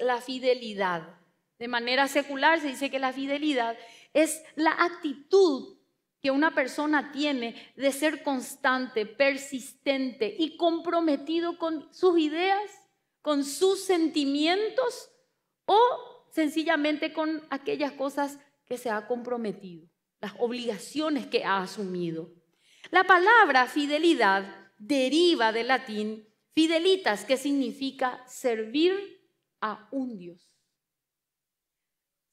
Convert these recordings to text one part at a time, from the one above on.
la fidelidad. De manera secular se dice que la fidelidad es la actitud que una persona tiene de ser constante, persistente y comprometido con sus ideas, con sus sentimientos o sencillamente con aquellas cosas que se ha comprometido, las obligaciones que ha asumido. La palabra fidelidad deriva del latín fidelitas, que significa servir a un Dios.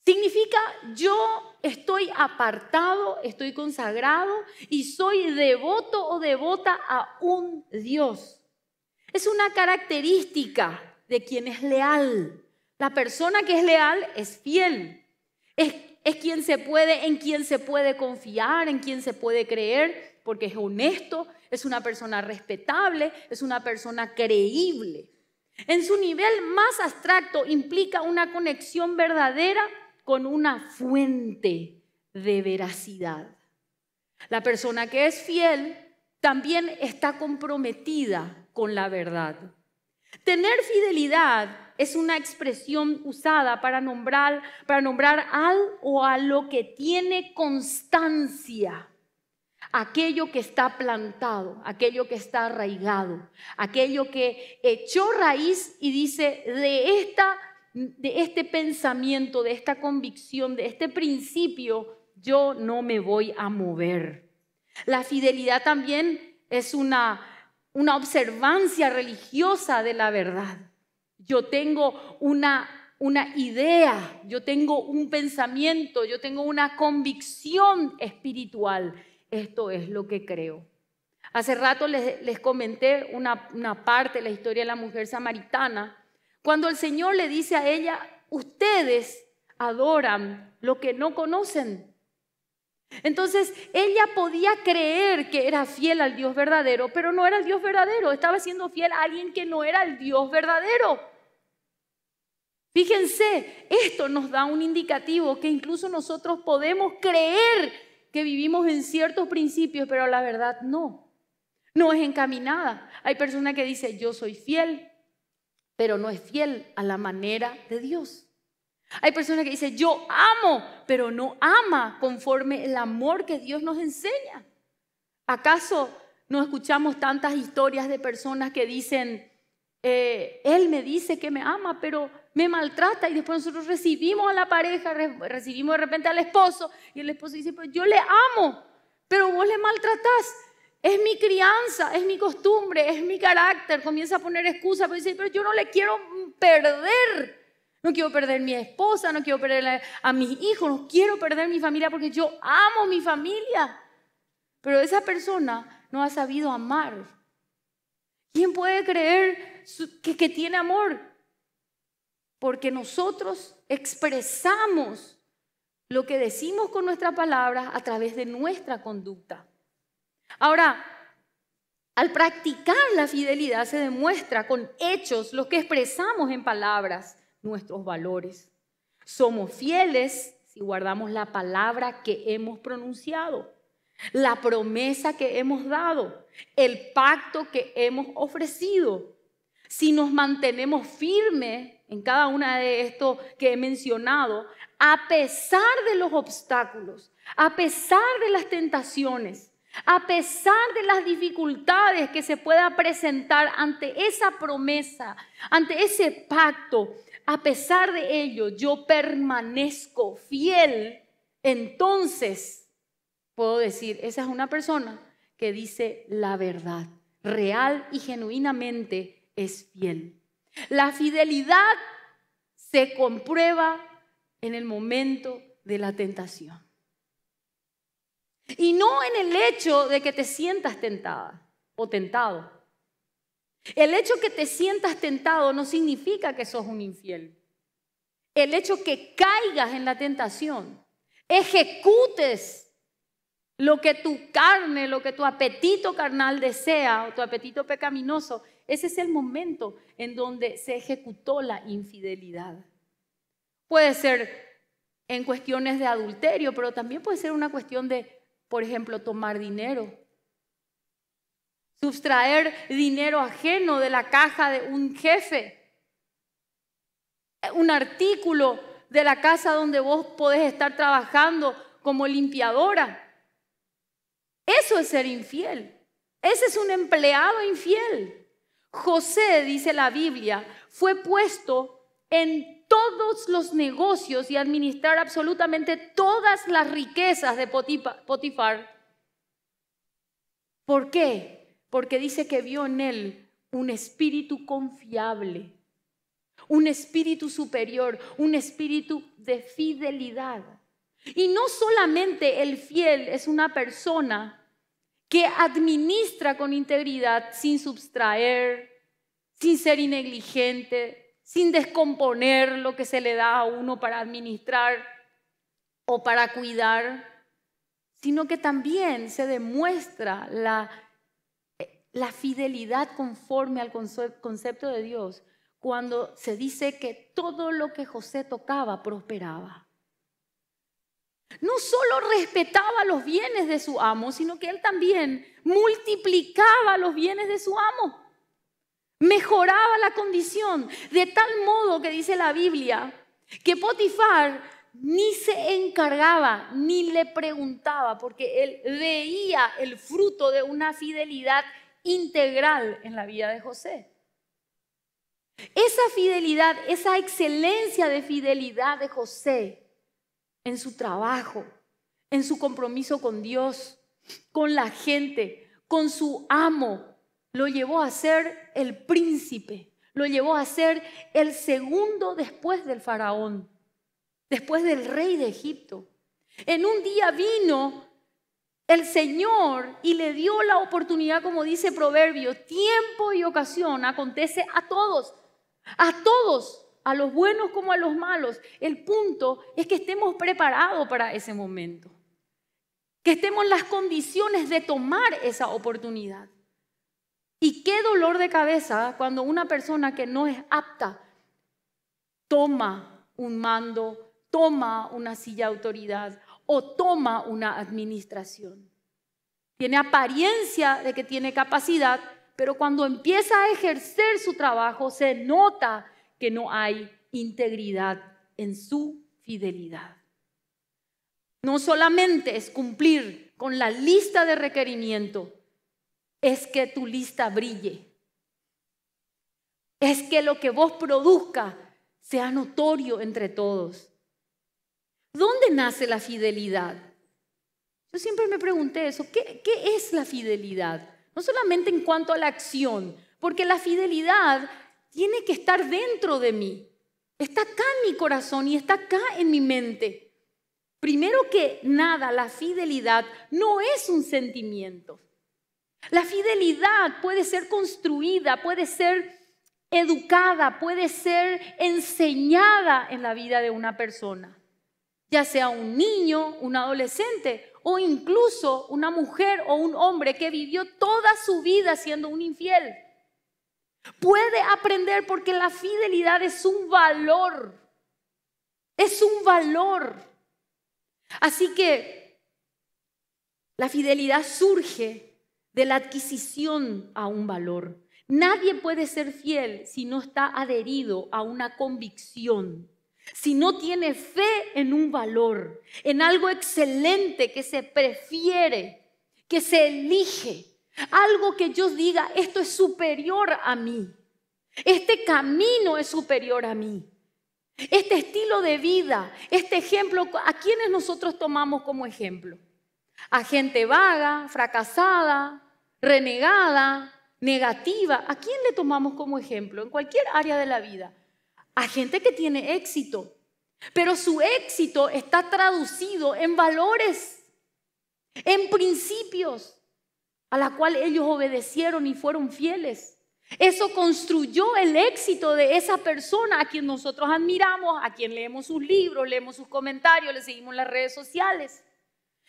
Significa yo estoy apartado, estoy consagrado y soy devoto o devota a un Dios. Es una característica de quien es leal. La persona que es leal es fiel. Es, quien se puede, en quien se puede confiar, en quien se puede creer, porque es honesto, es una persona respetable, es una persona creíble. En su nivel más abstracto implica una conexión verdadera con una fuente de veracidad. La persona que es fiel también está comprometida con la verdad. Tener fidelidad es una expresión usada para nombrar, para nombrar al o a lo que tiene constancia aquello que está plantado, aquello que está arraigado, aquello que echó raíz y dice, de, esta, de este pensamiento, de esta convicción, de este principio, yo no me voy a mover. La fidelidad también es una, observancia religiosa de la verdad. Yo tengo una una idea, yo tengo un pensamiento, yo tengo una convicción espiritual esto es lo que creo. Hace rato les, comenté una, una parte de la historia de la mujer samaritana, cuando el Señor le dice a ella, ustedes adoran lo que no conocen. Entonces, ella podía creer que era fiel al Dios verdadero, pero no era el Dios verdadero, estaba siendo fiel a alguien que no era el Dios verdadero. Fíjense, esto nos da un indicativo que incluso nosotros podemos creer que vivimos en ciertos principios, pero la verdad no. No es encaminada. Hay personas que dicen, yo soy fiel, pero no es fiel a la manera de Dios. Hay personas que dicen, yo amo, pero no ama conforme el amor que Dios nos enseña. ¿Acaso no escuchamos tantas historias de personas que dicen, eh, Él me dice que me ama, pero me maltrata y después nosotros recibimos a la pareja, recibimos de repente al esposo y el esposo dice, pues yo le amo, pero vos le maltratás. Es mi crianza, es mi costumbre, es mi carácter. Comienza a poner excusas, pero pues dice, pero yo no le quiero perder. No quiero perder mi esposa, no quiero perder a mis hijos, no quiero perder mi familia porque yo amo mi familia. Pero esa persona no ha sabido amar. ¿Quién puede creer que, que tiene amor? porque nosotros expresamos lo que decimos con nuestra palabra a través de nuestra conducta. Ahora, al practicar la fidelidad se demuestra con hechos los que expresamos en palabras, nuestros valores. Somos fieles si guardamos la palabra que hemos pronunciado, la promesa que hemos dado, el pacto que hemos ofrecido. Si nos mantenemos firmes en cada una de estos que he mencionado, a pesar de los obstáculos, a pesar de las tentaciones, a pesar de las dificultades que se pueda presentar ante esa promesa, ante ese pacto, a pesar de ello, yo permanezco fiel, entonces puedo decir, esa es una persona que dice la verdad, real y genuinamente es fiel. La fidelidad se comprueba en el momento de la tentación. Y no en el hecho de que te sientas tentada o tentado. El hecho que te sientas tentado no significa que sos un infiel. El hecho que caigas en la tentación, ejecutes lo que tu carne, lo que tu apetito carnal desea o tu apetito pecaminoso, ese es el momento en donde se ejecutó la infidelidad. Puede ser en cuestiones de adulterio, pero también puede ser una cuestión de, por ejemplo, tomar dinero, sustraer dinero ajeno de la caja de un jefe, un artículo de la casa donde vos podés estar trabajando como limpiadora. Eso es ser infiel. Ese es un empleado infiel. José, dice la Biblia, fue puesto en todos los negocios y administrar absolutamente todas las riquezas de Potifar. ¿Por qué? Porque dice que vio en él un espíritu confiable, un espíritu superior, un espíritu de fidelidad. Y no solamente el fiel es una persona que administra con integridad sin subtraer, sin ser negligente, sin descomponer lo que se le da a uno para administrar o para cuidar, sino que también se demuestra la, la fidelidad conforme al concepto de Dios cuando se dice que todo lo que José tocaba prosperaba. No solo respetaba los bienes de su amo, sino que él también multiplicaba los bienes de su amo. Mejoraba la condición de tal modo que dice la Biblia que Potifar ni se encargaba ni le preguntaba porque él veía el fruto de una fidelidad integral en la vida de José. Esa fidelidad, esa excelencia de fidelidad de José en su trabajo, en su compromiso con Dios, con la gente, con su amo. Lo llevó a ser el príncipe, lo llevó a ser el segundo después del faraón, después del rey de Egipto. En un día vino el Señor y le dio la oportunidad, como dice Proverbio, tiempo y ocasión acontece a todos, a todos a los buenos como a los malos. El punto es que estemos preparados para ese momento, que estemos en las condiciones de tomar esa oportunidad. Y qué dolor de cabeza cuando una persona que no es apta toma un mando, toma una silla de autoridad o toma una administración. Tiene apariencia de que tiene capacidad, pero cuando empieza a ejercer su trabajo se nota que no hay integridad en su fidelidad. No solamente es cumplir con la lista de requerimiento, es que tu lista brille. Es que lo que vos produzca sea notorio entre todos. ¿Dónde nace la fidelidad? Yo siempre me pregunté eso, ¿qué, ¿qué, es la fidelidad? No solamente en cuanto a la acción, porque la fidelidad tiene que estar dentro de mí. Está acá en mi corazón y está acá en mi mente. Primero que nada, la fidelidad no es un sentimiento. La fidelidad puede ser construida, puede ser educada, puede ser enseñada en la vida de una persona, ya sea un niño, un adolescente o incluso una mujer o un hombre que vivió toda su vida siendo un infiel. Puede aprender porque la fidelidad es un valor. Es un valor. Así que la fidelidad surge de la adquisición a un valor. Nadie puede ser fiel si no está adherido a una convicción, si no tiene fe en un valor, en algo excelente que se prefiere, que se elige. Algo que yo diga, esto es superior a mí. Este camino es superior a mí. Este estilo de vida, este ejemplo, ¿a quiénes nosotros tomamos como ejemplo? A gente vaga, fracasada, renegada, negativa. ¿A quién le tomamos como ejemplo? En cualquier área de la vida. A gente que tiene éxito, pero su éxito está traducido en valores, en principios, a la cual ellos obedecieron y fueron fieles. Eso construyó el éxito de esa persona a quien nosotros admiramos, a quien leemos sus libros, leemos sus comentarios, le seguimos en las redes sociales.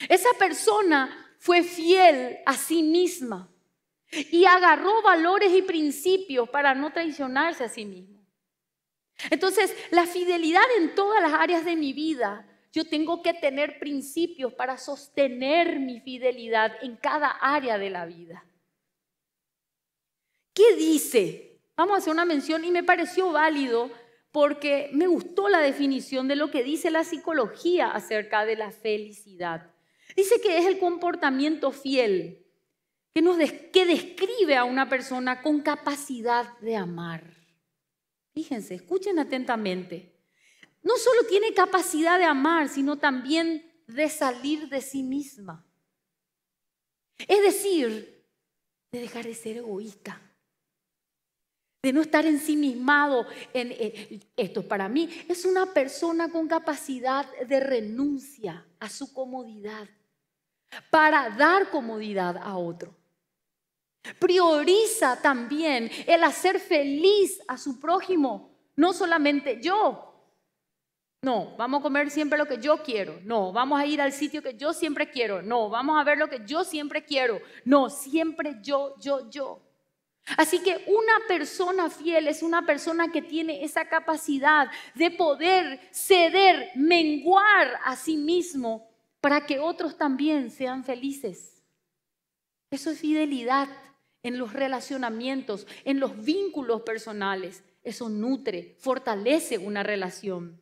Esa persona fue fiel a sí misma y agarró valores y principios para no traicionarse a sí mismo. Entonces, la fidelidad en todas las áreas de mi vida yo tengo que tener principios para sostener mi fidelidad en cada área de la vida. ¿Qué dice? Vamos a hacer una mención y me pareció válido porque me gustó la definición de lo que dice la psicología acerca de la felicidad. Dice que es el comportamiento fiel que, describe a una persona con capacidad de amar. Fíjense, escuchen atentamente no solo tiene capacidad de amar, sino también de salir de sí misma. Es decir, de dejar de ser egoísta, de no estar ensimismado en eh, esto. Para mí es una persona con capacidad de renuncia a su comodidad para dar comodidad a otro. Prioriza también el hacer feliz a su prójimo, no solamente yo, no, vamos a comer siempre lo que yo quiero. No, vamos a ir al sitio que yo siempre quiero. No, vamos a ver lo que yo siempre quiero. No, siempre yo, yo, yo. Así que una persona fiel es una persona que tiene esa capacidad de poder ceder, menguar a sí mismo para que otros también sean felices. Eso es fidelidad en los relacionamientos, en los vínculos personales. Eso nutre, fortalece una relación.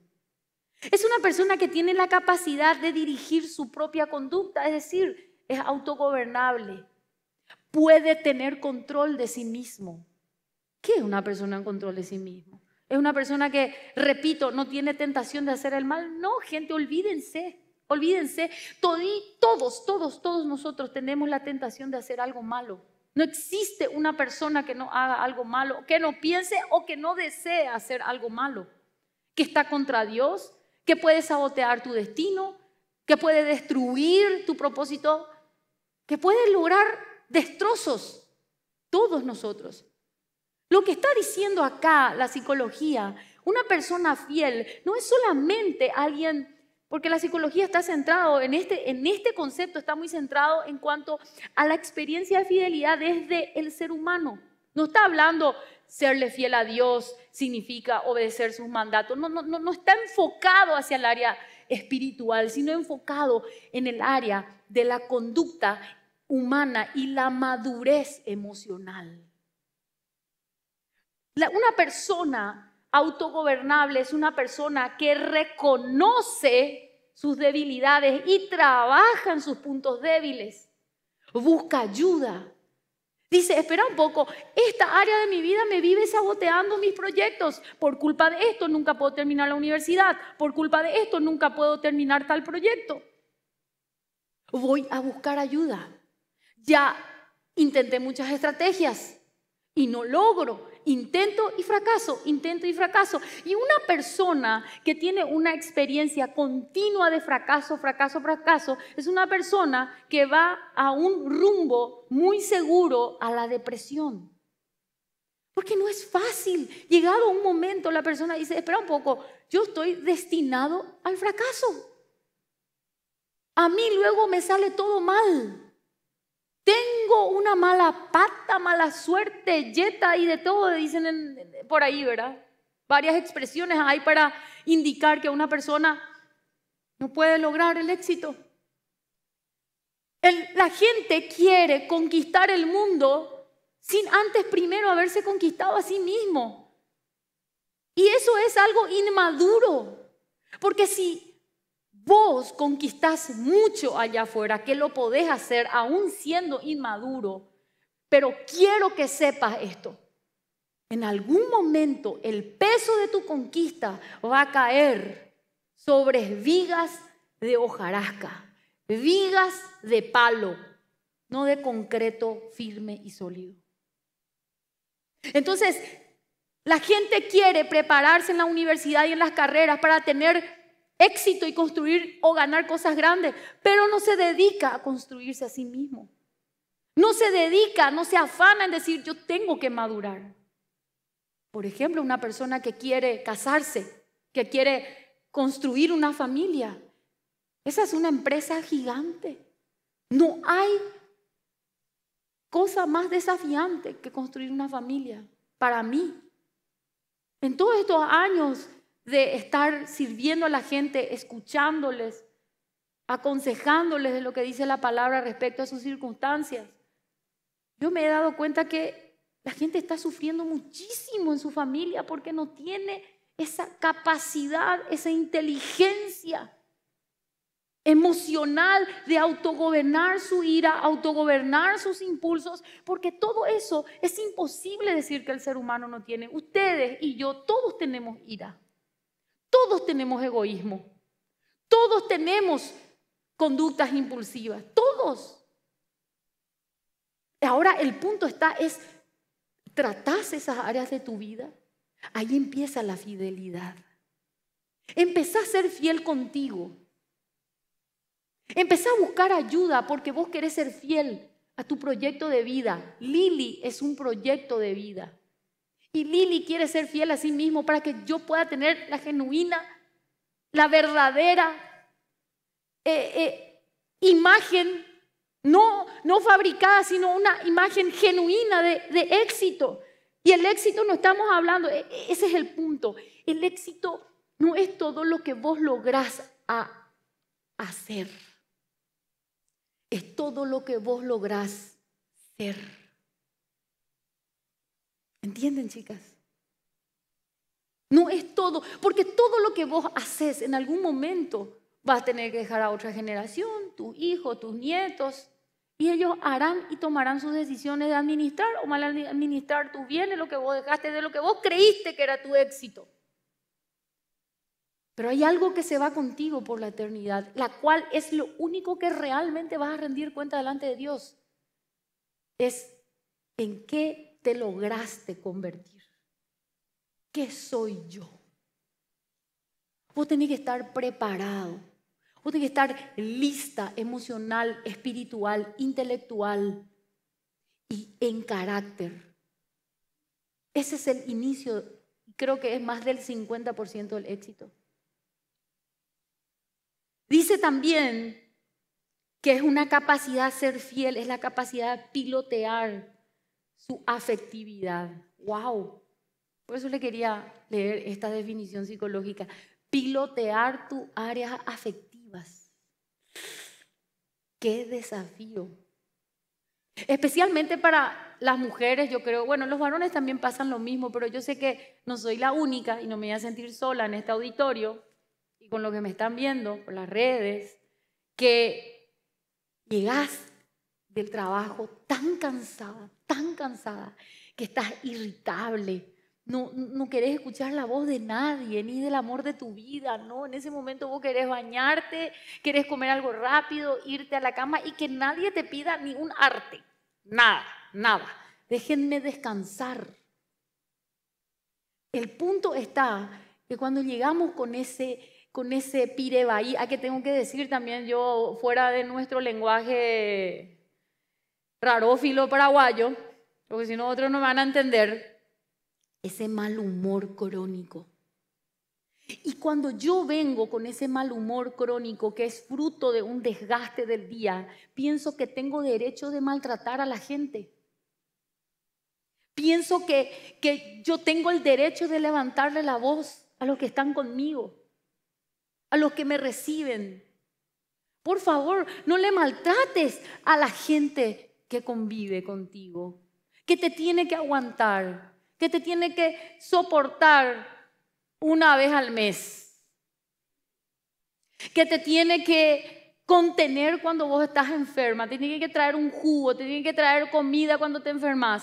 Es una persona que tiene la capacidad de dirigir su propia conducta, es decir, es autogobernable, puede tener control de sí mismo. ¿Qué es una persona en control de sí mismo? Es una persona que, repito, no tiene tentación de hacer el mal. No, gente, olvídense, olvídense. Todos, todos, todos nosotros tenemos la tentación de hacer algo malo. No existe una persona que no haga algo malo, que no piense o que no desee hacer algo malo, que está contra Dios, que puede sabotear tu destino, que puede destruir tu propósito, que puede lograr destrozos, todos nosotros. Lo que está diciendo acá la psicología, una persona fiel no es solamente alguien, porque la psicología está centrado en este, en este concepto, está muy centrado en cuanto a la experiencia de fidelidad desde el ser humano. No está hablando serle fiel a Dios significa obedecer sus mandatos. No, está enfocado hacia el área espiritual, sino enfocado en el área de la conducta humana y la madurez emocional. una persona autogobernable es una persona que reconoce sus debilidades y trabaja en sus puntos débiles, busca ayuda, Dice, espera un poco, esta área de mi vida me vive saboteando mis proyectos. Por culpa de esto nunca puedo terminar la universidad. Por culpa de esto nunca puedo terminar tal proyecto. Voy a buscar ayuda. Ya intenté muchas estrategias y no logro intento y fracaso, intento y fracaso. Y una persona que tiene una experiencia continua de fracaso, fracaso, fracaso, es una persona que va a un rumbo muy seguro a la depresión. Porque no es fácil. Llegado un momento, la persona dice, espera un poco, yo estoy destinado al fracaso. A mí luego me sale todo mal. Tengo una mala pata, mala suerte, yeta y de todo, dicen por ahí, ¿verdad? Varias expresiones hay para indicar que una persona no puede lograr el éxito. la gente quiere conquistar el mundo sin antes primero haberse conquistado a sí mismo. Y eso es algo inmaduro, porque si vos conquistás mucho allá afuera, que lo podés hacer aún siendo inmaduro, pero quiero que sepas esto. En algún momento el peso de tu conquista va a caer sobre vigas de hojarasca, vigas de palo, no de concreto firme y sólido. Entonces, la gente quiere prepararse en la universidad y en las carreras para tener éxito y construir o ganar cosas grandes, pero no se dedica a construirse a sí mismo. No se dedica, no se afana en decir yo tengo que madurar. Por ejemplo, una persona que quiere casarse, que quiere construir una familia. Esa es una empresa gigante. No hay cosa más desafiante que construir una familia para mí. En todos estos años de estar sirviendo a la gente, escuchándoles, aconsejándoles de lo que dice la palabra respecto a sus circunstancias. Yo me he dado cuenta que la gente está sufriendo muchísimo en su familia porque no tiene esa capacidad, esa inteligencia emocional de autogobernar su ira, autogobernar sus impulsos, porque todo eso es imposible decir que el ser humano no tiene. Ustedes y yo todos tenemos ira. Todos tenemos egoísmo. Todos tenemos conductas impulsivas. Todos. Ahora el punto está es tratás esas áreas de tu vida. Ahí empieza la fidelidad. Empezá a ser fiel contigo. Empezá a buscar ayuda porque vos querés ser fiel a tu proyecto de vida. Lili es un proyecto de vida. Y Lili quiere ser fiel a sí mismo para que yo pueda tener la genuina, la verdadera eh, eh, imagen, no, no fabricada, sino una imagen genuina de, éxito. Y el éxito no estamos hablando, e, e, ese es el punto. El éxito no es todo lo que vos lográs a hacer. Es todo lo que vos lográs ser. ¿Entienden, chicas? No es todo, porque todo lo que vos haces en algún momento vas a tener que dejar a otra generación, tus hijos, tus nietos, y ellos harán y tomarán sus decisiones de administrar o mal administrar tus bienes, lo que vos dejaste, de lo que vos creíste que era tu éxito. Pero hay algo que se va contigo por la eternidad, la cual es lo único que realmente vas a rendir cuenta delante de Dios. Es en qué te lograste convertir? ¿Qué soy yo? Vos tenés que estar preparado. Vos tenés que estar lista emocional, espiritual, intelectual y en carácter. Ese es el inicio, creo que es más del 50% del éxito. Dice también que es una capacidad ser fiel, es la capacidad de pilotear su afectividad. ¡Wow! Por eso le quería leer esta definición psicológica. Pilotear tus áreas afectivas. ¡Qué desafío! Especialmente para las mujeres, yo creo, bueno, los varones también pasan lo mismo, pero yo sé que no soy la única y no me voy a sentir sola en este auditorio y con lo que me están viendo por las redes, que llegaste del trabajo tan cansada, tan cansada, que estás irritable, no, querés escuchar la voz de nadie, ni del amor de tu vida, ¿no? En ese momento vos querés bañarte, querés comer algo rápido, irte a la cama y que nadie te pida ningún arte, nada, nada. Déjenme descansar. El punto está que cuando llegamos con ese, con ese pirebaí, a ah, que tengo que decir también yo, fuera de nuestro lenguaje rarófilo paraguayo, porque si no otros no van a entender, ese mal humor crónico. Y cuando yo vengo con ese mal humor crónico que es fruto de un desgaste del día, pienso que tengo derecho de maltratar a la gente. Pienso que, que yo tengo el derecho de levantarle la voz a los que están conmigo, a los que me reciben. Por favor, no le maltrates a la gente que convive contigo, que te tiene que aguantar, que te tiene que soportar una vez al mes, que te tiene que contener cuando vos estás enferma, te tiene que traer un jugo, te tiene que traer comida cuando te enfermas.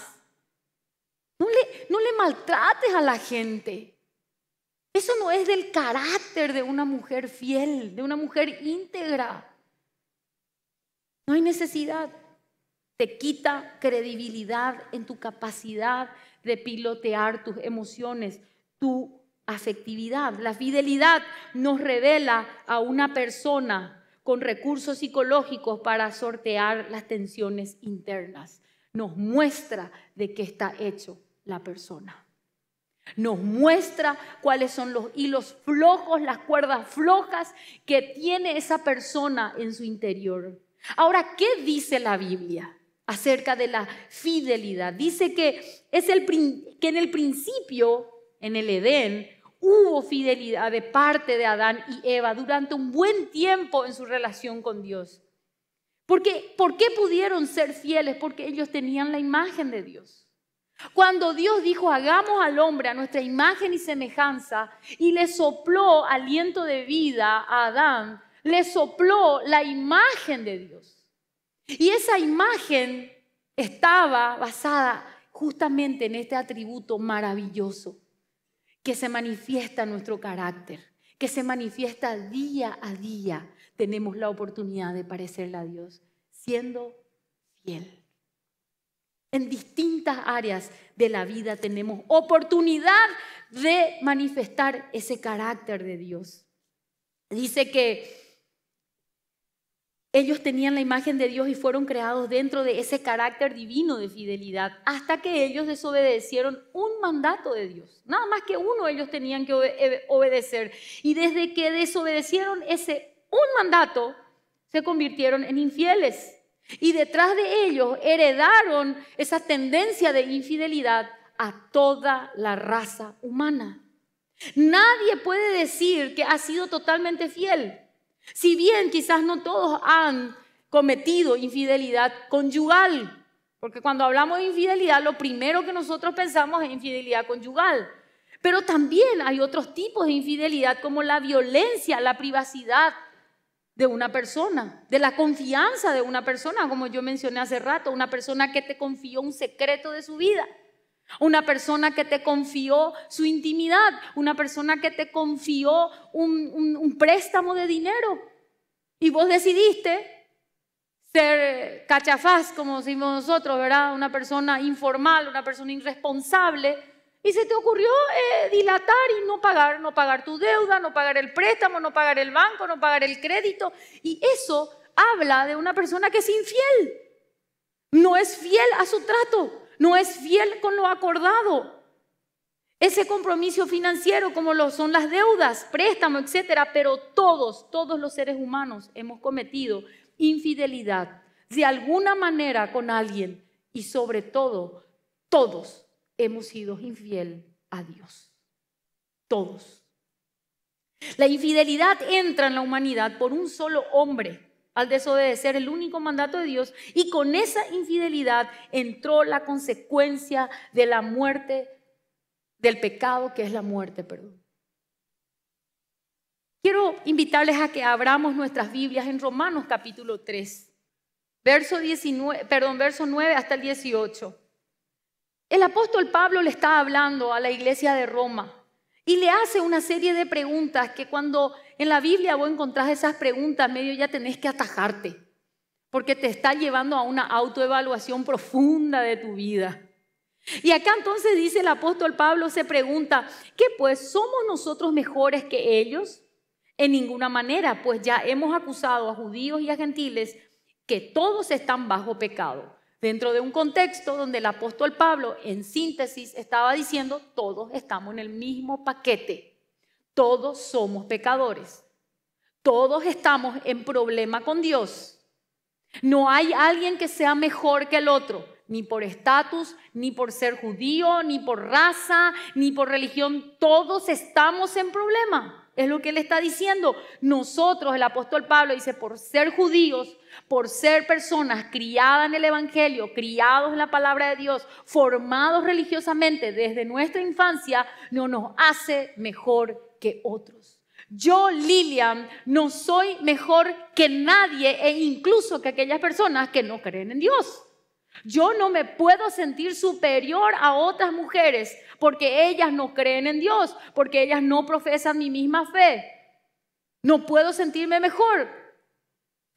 No le, no le maltrates a la gente. Eso no es del carácter de una mujer fiel, de una mujer íntegra. No hay necesidad te quita credibilidad en tu capacidad de pilotear tus emociones, tu afectividad. La fidelidad nos revela a una persona con recursos psicológicos para sortear las tensiones internas. Nos muestra de qué está hecho la persona. Nos muestra cuáles son los hilos flojos, las cuerdas flojas que tiene esa persona en su interior. Ahora, ¿qué dice la Biblia? acerca de la fidelidad. Dice que, es el, que en el principio, en el Edén, hubo fidelidad de parte de Adán y Eva durante un buen tiempo en su relación con Dios. Porque, ¿Por qué pudieron ser fieles? Porque ellos tenían la imagen de Dios. Cuando Dios dijo, hagamos al hombre a nuestra imagen y semejanza, y le sopló aliento de vida a Adán, le sopló la imagen de Dios. Y esa imagen estaba basada justamente en este atributo maravilloso que se manifiesta en nuestro carácter, que se manifiesta día a día. Tenemos la oportunidad de parecerle a Dios siendo fiel. En distintas áreas de la vida tenemos oportunidad de manifestar ese carácter de Dios. Dice que ellos tenían la imagen de Dios y fueron creados dentro de ese carácter divino de fidelidad, hasta que ellos desobedecieron un mandato de Dios. Nada más que uno ellos tenían que eh, obedecer. Y desde que desobedecieron ese un mandato, se convirtieron en infieles. Y detrás de ellos heredaron esa tendencia de infidelidad a toda la raza humana. Nadie puede decir que ha sido totalmente fiel. Si bien quizás no todos han cometido infidelidad conyugal, porque cuando hablamos de infidelidad, lo primero que nosotros pensamos es infidelidad conyugal. Pero también hay otros tipos de infidelidad como la violencia, la privacidad de una persona, de la confianza de una persona, como yo mencioné hace rato, una persona que te confió un secreto de su vida una persona que te confió su intimidad, una persona que te confió un, préstamo de dinero y vos decidiste ser cachafaz, como decimos nosotros, ¿verdad? Una persona informal, una persona irresponsable. Y se te ocurrió eh, dilatar y no pagar, no pagar tu deuda, no pagar el préstamo, no pagar el banco, no pagar el crédito. Y eso habla de una persona que es infiel. No es fiel a su trato, no es fiel con lo acordado. Ese compromiso financiero, como lo son las deudas, préstamo, etcétera, pero todos, todos los seres humanos hemos cometido infidelidad de alguna manera con alguien y sobre todo, todos hemos sido infiel a Dios. Todos. La infidelidad entra en la humanidad por un solo hombre, al desobedecer el único mandato de Dios y con esa infidelidad entró la consecuencia de la muerte, del pecado que es la muerte, perdón. Quiero invitarles a que abramos nuestras Biblias en Romanos capítulo 3, verso, 19, perdón, verso 9 hasta el 18. El apóstol Pablo le está hablando a la iglesia de Roma y le hace una serie de preguntas que cuando en la Biblia vos encontrás esas preguntas, medio ya tenés que atajarte, porque te está llevando a una autoevaluación profunda de tu vida. Y acá entonces dice el apóstol Pablo, se pregunta, ¿qué pues somos nosotros mejores que ellos? En ninguna manera, pues ya hemos acusado a judíos y a gentiles que todos están bajo pecado dentro de un contexto donde el apóstol Pablo, en síntesis, estaba diciendo, todos estamos en el mismo paquete, todos somos pecadores, todos estamos en problema con Dios. No hay alguien que sea mejor que el otro, ni por estatus, ni por ser judío, ni por raza, ni por religión, todos estamos en problema. Es lo que él está diciendo. Nosotros, el apóstol Pablo dice, por ser judíos, por ser personas criadas en el Evangelio, criados en la palabra de Dios, formados religiosamente desde nuestra infancia, no nos hace mejor que otros. Yo, Lilian, no soy mejor que nadie e incluso que aquellas personas que no creen en Dios. Yo no me puedo sentir superior a otras mujeres porque ellas no creen en Dios, porque ellas no profesan mi misma fe. No puedo sentirme mejor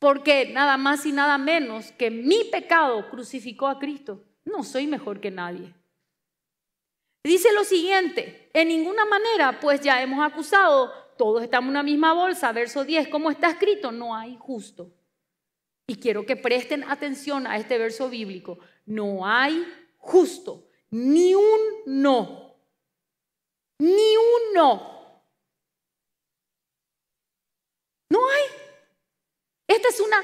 porque nada más y nada menos que mi pecado crucificó a Cristo. No soy mejor que nadie. Dice lo siguiente, en ninguna manera pues ya hemos acusado, todos estamos en una misma bolsa, verso 10, como está escrito, no hay justo. Y quiero que presten atención a este verso bíblico. No hay justo, ni un no, ni un no. No hay. Esta es una,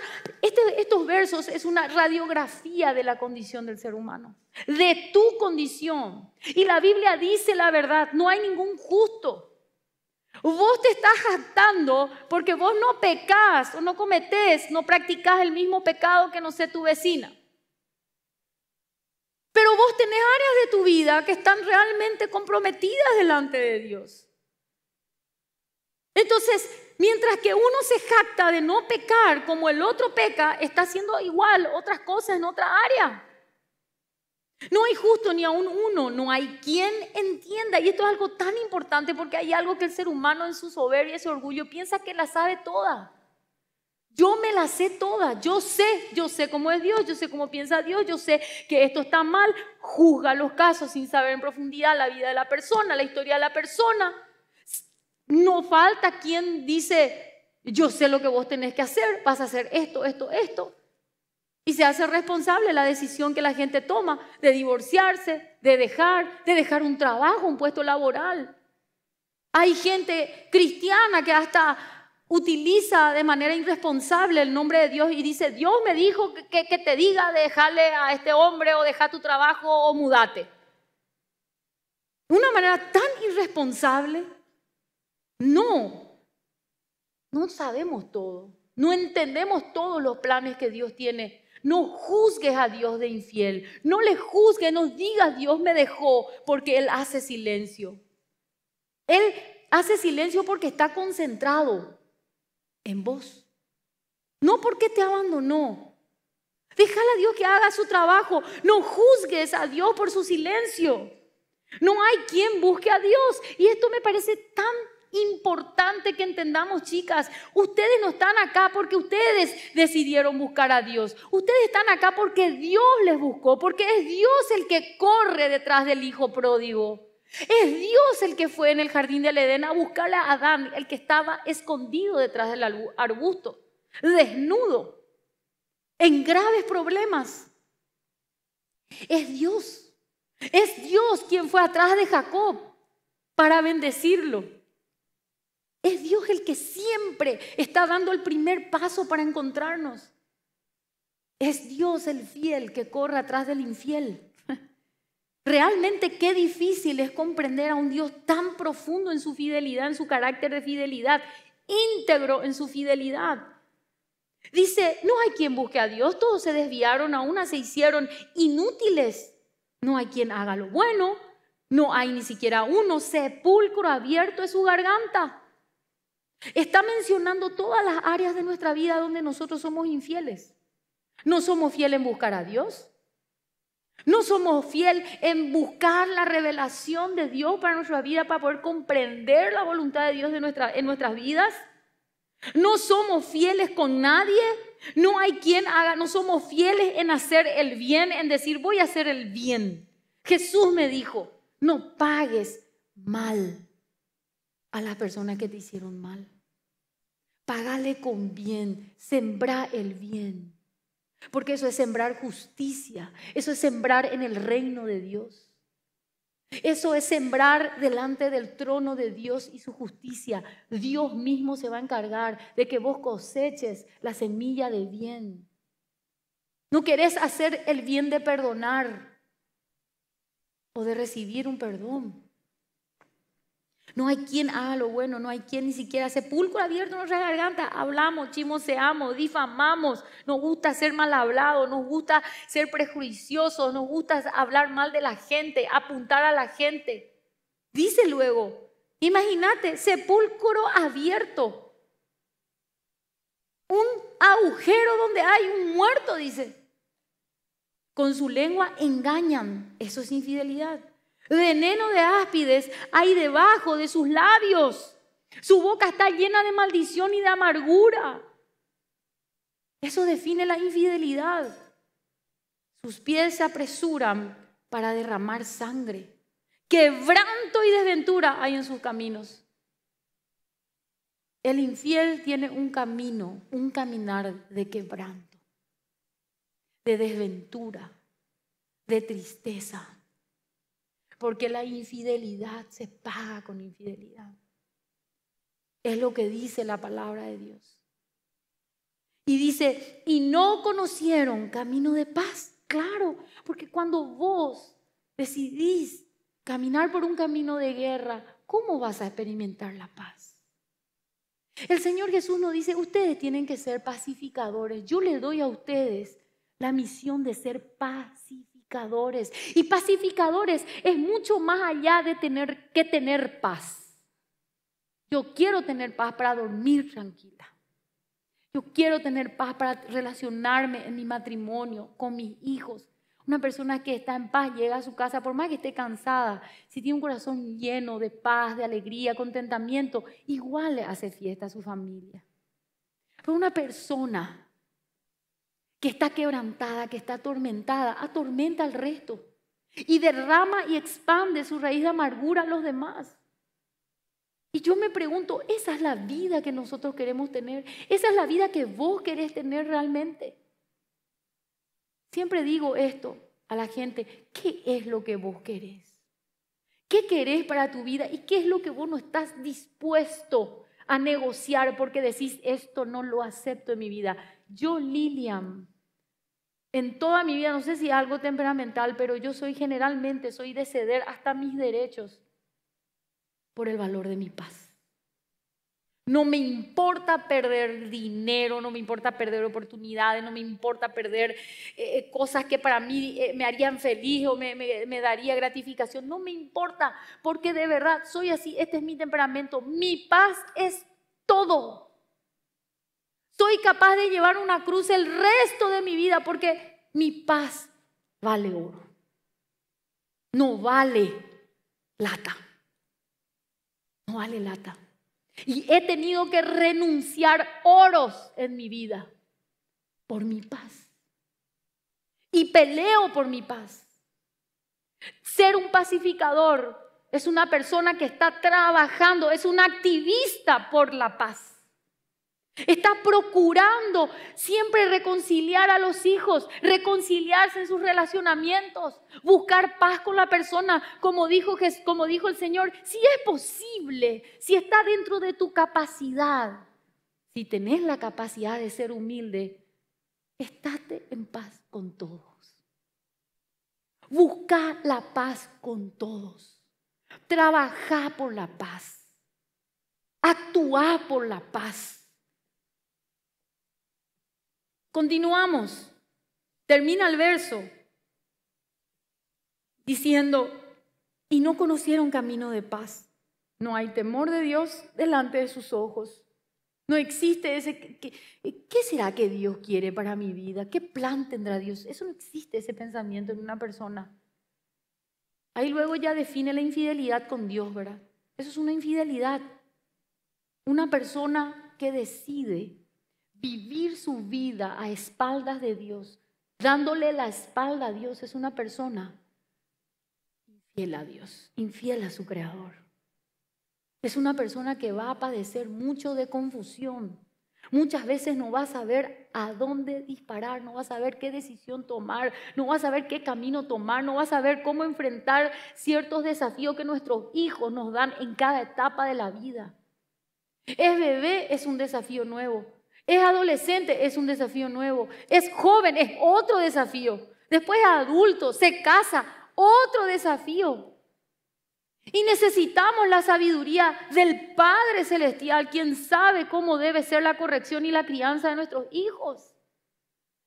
este, estos versos es una radiografía de la condición del ser humano, de tu condición. Y la Biblia dice la verdad, no hay ningún justo. Vos te estás jactando porque vos no pecas o no cometés, no practicás el mismo pecado que no sé tu vecina. Pero vos tenés áreas de tu vida que están realmente comprometidas delante de Dios. Entonces, mientras que uno se jacta de no pecar como el otro peca, está haciendo igual otras cosas en otra área. No hay justo ni aún uno, no hay quien entienda. Y esto es algo tan importante porque hay algo que el ser humano en su soberbia y su orgullo piensa que la sabe toda. Yo me la sé toda, yo sé, yo sé cómo es Dios, yo sé cómo piensa Dios, yo sé que esto está mal, juzga los casos sin saber en profundidad la vida de la persona, la historia de la persona. No falta quien dice, yo sé lo que vos tenés que hacer, vas a hacer esto, esto, esto. Y se hace responsable la decisión que la gente toma de divorciarse, de dejar, de dejar un trabajo, un puesto laboral. Hay gente cristiana que hasta utiliza de manera irresponsable el nombre de Dios y dice, Dios me dijo que, te diga dejarle a este hombre o dejar tu trabajo o mudate. De una manera tan irresponsable. No, no sabemos todo, no entendemos todos los planes que Dios tiene no juzgues a Dios de infiel. No le juzgues, no digas Dios me dejó porque Él hace silencio. Él hace silencio porque está concentrado en vos. No porque te abandonó. Déjale a Dios que haga su trabajo. No juzgues a Dios por su silencio. No hay quien busque a Dios. Y esto me parece tan importante que entendamos, chicas. Ustedes no están acá porque ustedes decidieron buscar a Dios. Ustedes están acá porque Dios les buscó, porque es Dios el que corre detrás del Hijo pródigo. Es Dios el que fue en el jardín del Edén a buscar a Adán, el que estaba escondido detrás del arbusto, desnudo, en graves problemas. Es Dios. Es Dios quien fue atrás de Jacob para bendecirlo. Es Dios el que siempre está dando el primer paso para encontrarnos. Es Dios el fiel que corre atrás del infiel. Realmente qué difícil es comprender a un Dios tan profundo en su fidelidad, en su carácter de fidelidad, íntegro en su fidelidad. Dice, no hay quien busque a Dios, todos se desviaron, a una se hicieron inútiles. No hay quien haga lo bueno, no hay ni siquiera uno, sepulcro abierto es su garganta. Está mencionando todas las áreas de nuestra vida donde nosotros somos infieles. No somos fieles en buscar a Dios. No somos fieles en buscar la revelación de Dios para nuestra vida, para poder comprender la voluntad de Dios en nuestras vidas. No somos fieles con nadie. No hay quien haga, no somos fieles en hacer el bien, en decir voy a hacer el bien. Jesús me dijo, no pagues mal a las personas que te hicieron mal. Págale con bien, sembra el bien. Porque eso es sembrar justicia, eso es sembrar en el reino de Dios. Eso es sembrar delante del trono de Dios y su justicia. Dios mismo se va a encargar de que vos coseches la semilla de bien. No querés hacer el bien de perdonar o de recibir un perdón. No hay quien haga ah, lo bueno, no hay quien ni siquiera sepulcro abierto en nuestra garganta. Hablamos, chimoseamos, difamamos, nos gusta ser mal hablado, nos gusta ser prejuiciosos, nos gusta hablar mal de la gente, apuntar a la gente. Dice luego, imagínate, sepulcro abierto. Un agujero donde hay un muerto, dice. Con su lengua engañan. Eso es infidelidad. Veneno de áspides hay debajo de sus labios. Su boca está llena de maldición y de amargura. Eso define la infidelidad. Sus pies se apresuran para derramar sangre. Quebranto y desventura hay en sus caminos. El infiel tiene un camino, un caminar de quebranto, de desventura, de tristeza porque la infidelidad se paga con infidelidad. Es lo que dice la palabra de Dios. Y dice, y no conocieron camino de paz. Claro, porque cuando vos decidís caminar por un camino de guerra, ¿cómo vas a experimentar la paz? El Señor Jesús nos dice, ustedes tienen que ser pacificadores. Yo les doy a ustedes la misión de ser pacificadores pacificadores. Y pacificadores es mucho más allá de tener que tener paz. Yo quiero tener paz para dormir tranquila. Yo quiero tener paz para relacionarme en mi matrimonio, con mis hijos. Una persona que está en paz llega a su casa, por más que esté cansada, si tiene un corazón lleno de paz, de alegría, contentamiento, igual le hace fiesta a su familia. Pero una persona que está quebrantada, que está atormentada, atormenta al resto y derrama y expande su raíz de amargura a los demás. Y yo me pregunto, ¿esa es la vida que nosotros queremos tener? ¿Esa es la vida que vos querés tener realmente? Siempre digo esto a la gente, ¿qué es lo que vos querés? ¿Qué querés para tu vida y qué es lo que vos no estás dispuesto a negociar porque decís, esto no lo acepto en mi vida? Yo, Lilian, en toda mi vida, no sé si algo temperamental, pero yo soy generalmente, soy de ceder hasta mis derechos por el valor de mi paz. No me importa perder dinero, no me importa perder oportunidades, no me importa perder eh, eh, cosas que para mí eh, me harían feliz o me, daría gratificación. No me importa, porque de verdad soy así, este es mi temperamento. Mi paz es todo. Soy capaz de llevar una cruz el resto de mi vida porque mi paz vale oro. No vale lata. No vale lata. Y he tenido que renunciar oros en mi vida por mi paz. Y peleo por mi paz. Ser un pacificador es una persona que está trabajando, es un activista por la paz. Está procurando siempre reconciliar a los hijos, reconciliarse en sus relacionamientos, buscar paz con la persona, como dijo, como dijo el Señor, si es posible, si está dentro de tu capacidad, si tenés la capacidad de ser humilde, estate en paz con todos. Busca la paz con todos. Trabaja por la paz. Actúa por la paz Continuamos. Termina el verso diciendo, y no conocieron camino de paz. No hay temor de Dios delante de sus ojos. No existe ese, ¿qué, será que Dios quiere para mi vida? ¿Qué plan tendrá Dios? Eso no existe, ese pensamiento en una persona. Ahí luego ya define la infidelidad con Dios, ¿verdad? Eso es una infidelidad. Una persona que decide vivir su vida a espaldas de Dios, dándole la espalda a Dios, es una persona infiel a Dios, infiel a su Creador. Es una persona que va a padecer mucho de confusión. Muchas veces no va a saber a dónde disparar, no va a saber qué decisión tomar, no va a saber qué camino tomar, no va a saber cómo enfrentar ciertos desafíos que nuestros hijos nos dan en cada etapa de la vida. Es bebé, es un desafío nuevo. Es adolescente, es un desafío nuevo. Es joven, es otro desafío. Después es adulto, se casa, otro desafío. Y necesitamos la sabiduría del Padre Celestial, quien sabe cómo debe ser la corrección y la crianza de nuestros hijos.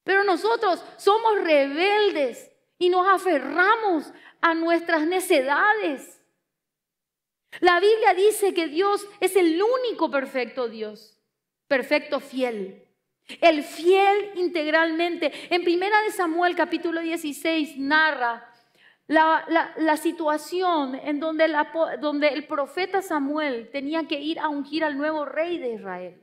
Pero nosotros somos rebeldes y nos aferramos a nuestras necedades. La Biblia dice que Dios es el único perfecto Dios perfecto fiel. El fiel integralmente. En primera de Samuel capítulo 16 narra la, situación en donde, donde el profeta Samuel tenía que ir a ungir al nuevo rey de Israel.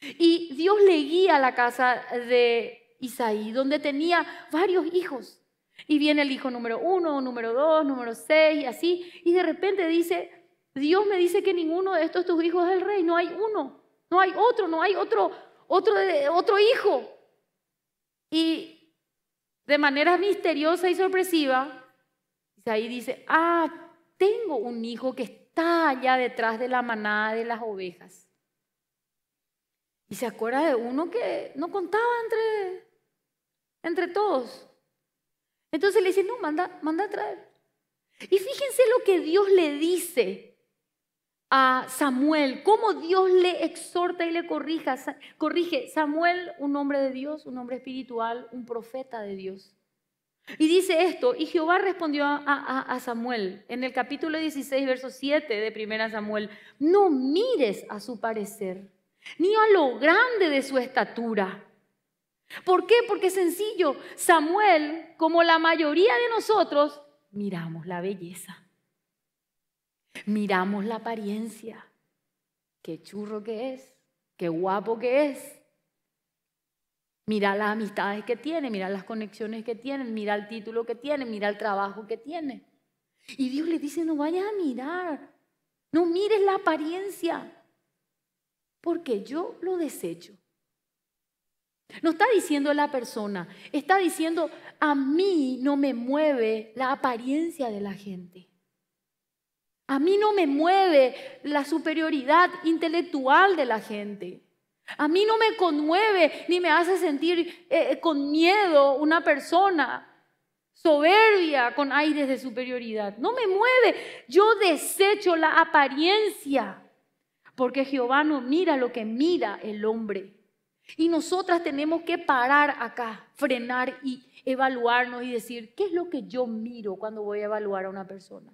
Y Dios le guía a la casa de Isaí, donde tenía varios hijos. Y viene el hijo número uno, número dos, número seis y así. Y de repente dice, Dios me dice que ninguno de estos tus hijos es el rey, no hay uno no hay otro, no hay otro, otro, eh, otro hijo. Y de manera misteriosa y sorpresiva, ahí dice, ah, tengo un hijo que está allá detrás de la manada de las ovejas. Y se acuerda de uno que no contaba entre, entre todos. Entonces le dice, no, manda, manda a traer. Y fíjense lo que Dios le dice a Samuel, cómo Dios le exhorta y le corrija, corrige. Samuel, un hombre de Dios, un hombre espiritual, un profeta de Dios. Y dice esto, y Jehová respondió a, Samuel en el capítulo 16, verso 7 de 1 Samuel, no mires a su parecer, ni a lo grande de su estatura. ¿Por qué? Porque sencillo, Samuel, como la mayoría de nosotros, miramos la belleza. Miramos la apariencia. Qué churro que es, qué guapo que es. Mira las amistades que tiene, mira las conexiones que tiene, mira el título que tiene, mira el trabajo que tiene. Y Dios le dice, no vayas a mirar, no mires la apariencia, porque yo lo desecho. No está diciendo la persona, está diciendo, a mí no me mueve la apariencia de la gente. A mí no me mueve la superioridad intelectual de la gente. A mí no me conmueve ni me hace sentir eh, eh, con miedo una persona soberbia con aires de superioridad. No me mueve. Yo desecho la apariencia. Porque Jehová no mira lo que mira el hombre. Y nosotras tenemos que parar acá, frenar y evaluarnos y decir, ¿qué es lo que yo miro cuando voy a evaluar a una persona?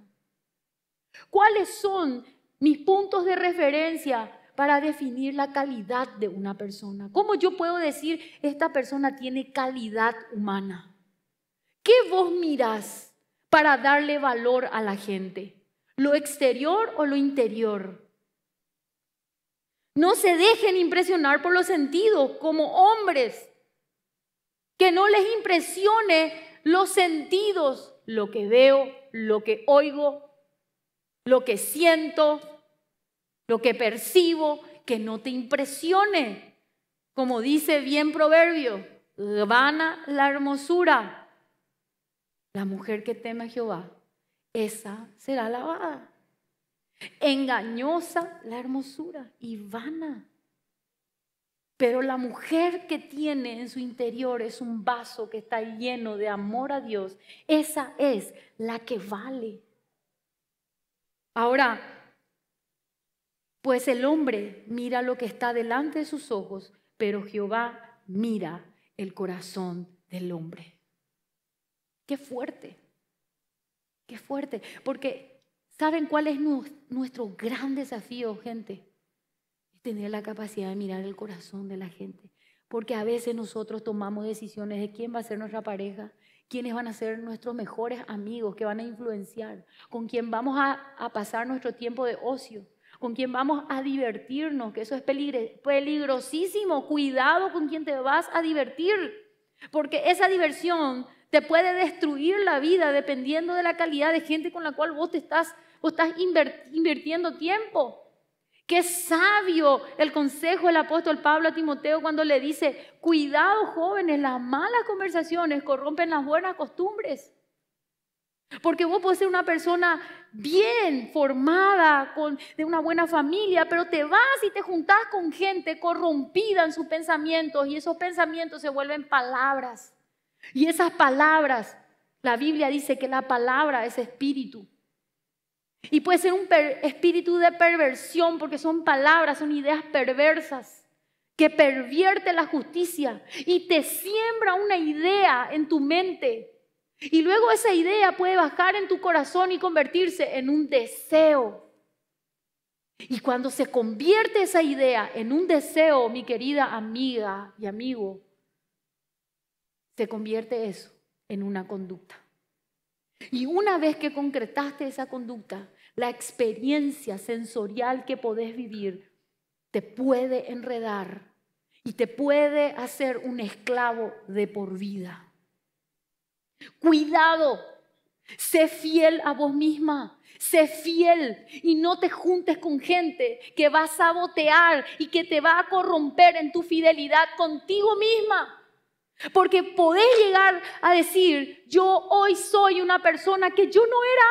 ¿Cuáles son mis puntos de referencia para definir la calidad de una persona? ¿Cómo yo puedo decir esta persona tiene calidad humana? ¿Qué vos mirás para darle valor a la gente? ¿Lo exterior o lo interior? No se dejen impresionar por los sentidos como hombres. Que no les impresione los sentidos, lo que veo, lo que oigo, lo que siento, lo que percibo, que no te impresione. Como dice bien Proverbio, vana la hermosura. La mujer que teme a Jehová, esa será alabada. Engañosa la hermosura y vana. Pero la mujer que tiene en su interior es un vaso que está lleno de amor a Dios. Esa es la que vale. Ahora, pues el hombre mira lo que está delante de sus ojos, pero Jehová mira el corazón del hombre. Qué fuerte, qué fuerte, porque ¿saben cuál es nuestro gran desafío, gente? Tener la capacidad de mirar el corazón de la gente. Porque a veces nosotros tomamos decisiones de quién va a ser nuestra pareja, quiénes van a ser nuestros mejores amigos, que van a influenciar, con quién vamos a, pasar nuestro tiempo de ocio, con quién vamos a divertirnos, que eso es peligrosísimo, cuidado con quién te vas a divertir, porque esa diversión te puede destruir la vida dependiendo de la calidad de gente con la cual vos te estás, vos estás invirtiendo tiempo. Qué sabio el consejo del apóstol Pablo a Timoteo cuando le dice, cuidado jóvenes, las malas conversaciones corrompen las buenas costumbres. Porque vos podés ser una persona bien formada, con, de una buena familia, pero te vas y te juntás con gente corrompida en sus pensamientos y esos pensamientos se vuelven palabras. Y esas palabras, la Biblia dice que la palabra es espíritu. Y puede ser un espíritu de perversión porque son palabras, son ideas perversas que pervierte la justicia y te siembra una idea en tu mente. Y luego esa idea puede bajar en tu corazón y convertirse en un deseo. Y cuando se convierte esa idea en un deseo, mi querida amiga y amigo, se convierte eso en una conducta. Y una vez que concretaste esa conducta, la experiencia sensorial que podés vivir te puede enredar y te puede hacer un esclavo de por vida. Cuidado, sé fiel a vos misma, sé fiel y no te juntes con gente que va a sabotear y que te va a corromper en tu fidelidad contigo misma. Porque podés llegar a decir, yo hoy soy una persona que yo no era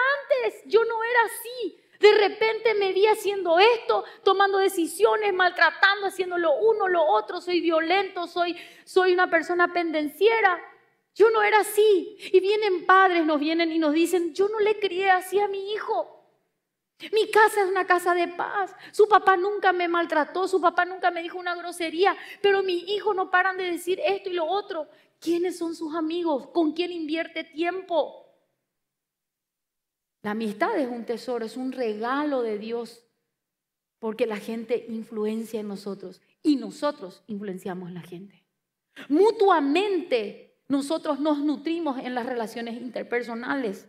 antes, yo no era así. De repente me vi haciendo esto, tomando decisiones, maltratando, haciendo lo uno, lo otro, soy violento, soy, soy una persona pendenciera. Yo no era así. Y vienen padres, nos vienen y nos dicen, yo no le crié así a mi hijo. Mi casa es una casa de paz. Su papá nunca me maltrató, su papá nunca me dijo una grosería, pero mis hijos no paran de decir esto y lo otro. ¿Quiénes son sus amigos? ¿Con quién invierte tiempo? La amistad es un tesoro, es un regalo de Dios, porque la gente influencia en nosotros y nosotros influenciamos en la gente. Mutuamente nosotros nos nutrimos en las relaciones interpersonales.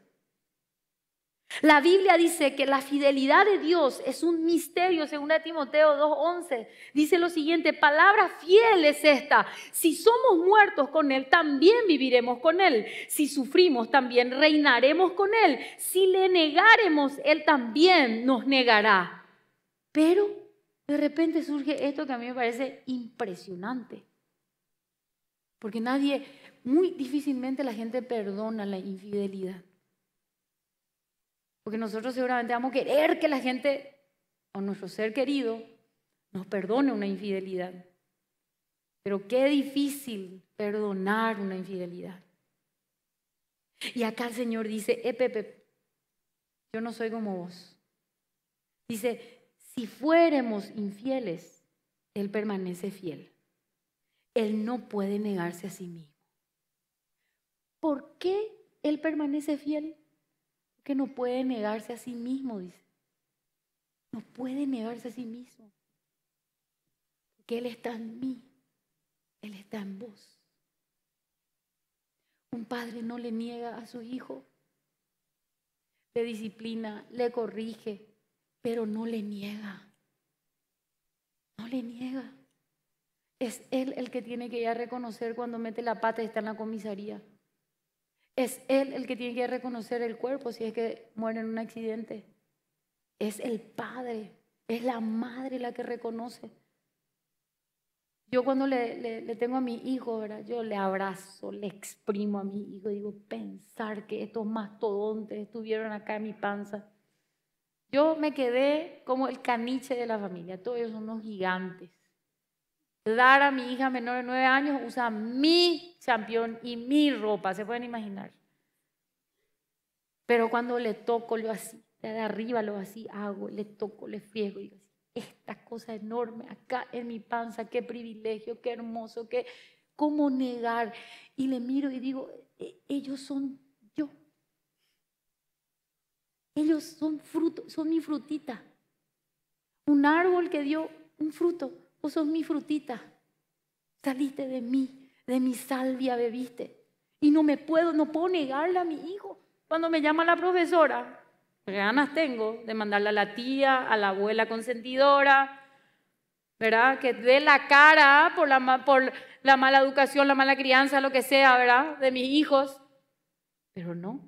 La Biblia dice que la fidelidad de Dios es un misterio, según a Timoteo 2.11. Dice lo siguiente, palabra fiel es esta. Si somos muertos con Él, también viviremos con Él. Si sufrimos, también reinaremos con Él. Si le negaremos, Él también nos negará. Pero de repente surge esto que a mí me parece impresionante. Porque nadie, muy difícilmente la gente perdona la infidelidad. Porque nosotros seguramente vamos a querer que la gente o nuestro ser querido nos perdone una infidelidad. Pero qué difícil perdonar una infidelidad. Y acá el Señor dice, Epepe, eh, yo no soy como vos. Dice, si fuéramos infieles, Él permanece fiel. Él no puede negarse a sí mismo. ¿Por qué Él permanece fiel? no puede negarse a sí mismo, dice. No puede negarse a sí mismo. Que Él está en mí, Él está en vos. Un padre no le niega a su hijo, le disciplina, le corrige, pero no le niega. No le niega. Es él el que tiene que ya reconocer cuando mete la pata y está en la comisaría. Es Él el que tiene que reconocer el cuerpo si es que muere en un accidente. Es el Padre, es la Madre la que reconoce. Yo cuando le, tengo a mi hijo, ¿verdad? yo le abrazo, le exprimo a mi hijo, digo, pensar que estos mastodontes estuvieron acá en mi panza. Yo me quedé como el caniche de la familia, todos ellos son unos gigantes dar a mi hija menor de nueve años usa mi champión y mi ropa, se pueden imaginar. Pero cuando le toco, lo así, de arriba lo así hago, le toco, le fiego y digo, esta cosa enorme acá en mi panza, qué privilegio, qué hermoso, qué, cómo negar. Y le miro y digo, e, ellos son yo. Ellos son fruto, son mi frutita. Un árbol que dio un fruto Vos sos mi frutita. Saliste de mí, de mi salvia bebiste. Y no me puedo, no puedo negarle a mi hijo. Cuando me llama la profesora, ganas tengo de mandarle a la tía, a la abuela consentidora, ¿verdad? Que dé la cara por la, por la mala educación, la mala crianza, lo que sea, ¿verdad? De mis hijos. Pero no.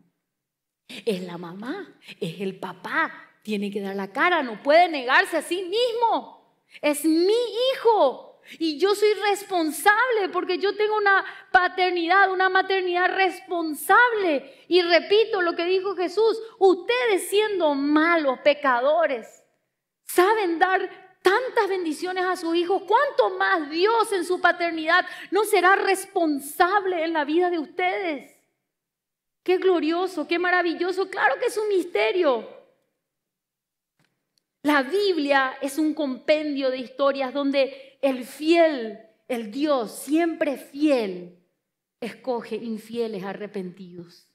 Es la mamá, es el papá. Tiene que dar la cara, no puede negarse a sí mismo. Es mi hijo. Y yo soy responsable porque yo tengo una paternidad, una maternidad responsable. Y repito lo que dijo Jesús, ustedes siendo malos, pecadores, saben dar tantas bendiciones a sus hijos. ¿Cuánto más Dios en su paternidad no será responsable en la vida de ustedes? Qué glorioso, qué maravilloso. Claro que es un misterio. La Biblia es un compendio de historias donde el fiel, el Dios siempre fiel, escoge infieles arrepentidos.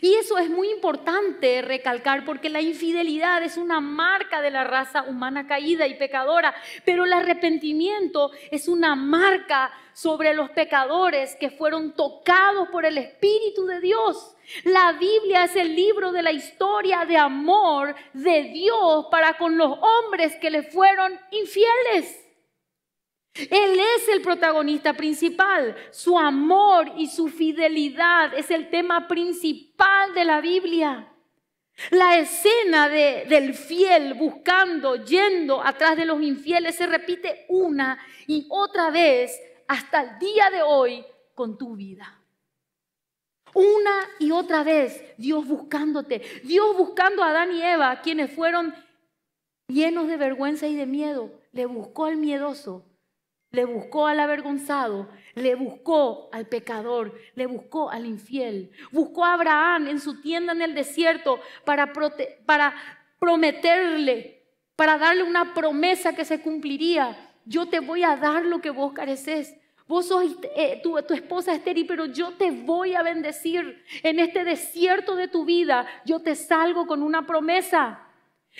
Y eso es muy importante recalcar porque la infidelidad es una marca de la raza humana caída y pecadora, pero el arrepentimiento es una marca sobre los pecadores que fueron tocados por el Espíritu de Dios. La Biblia es el libro de la historia de amor de Dios para con los hombres que le fueron infieles. Él es el protagonista principal. Su amor y su fidelidad es el tema principal de la Biblia. La escena del fiel buscando, yendo atrás de los infieles se repite una y otra vez hasta el día de hoy con tu vida. Una y otra vez Dios buscándote, Dios buscando a Adán y Eva, quienes fueron llenos de vergüenza y de miedo, le buscó al miedoso le buscó al avergonzado, le buscó al pecador, le buscó al infiel. Buscó a Abraham en su tienda en el desierto para, para prometerle, para darle una promesa que se cumpliría. Yo te voy a dar lo que vos careces. Vos sos, eh, tu, tu, esposa estéril, pero yo te voy a bendecir en este desierto de tu vida. Yo te salgo con una promesa.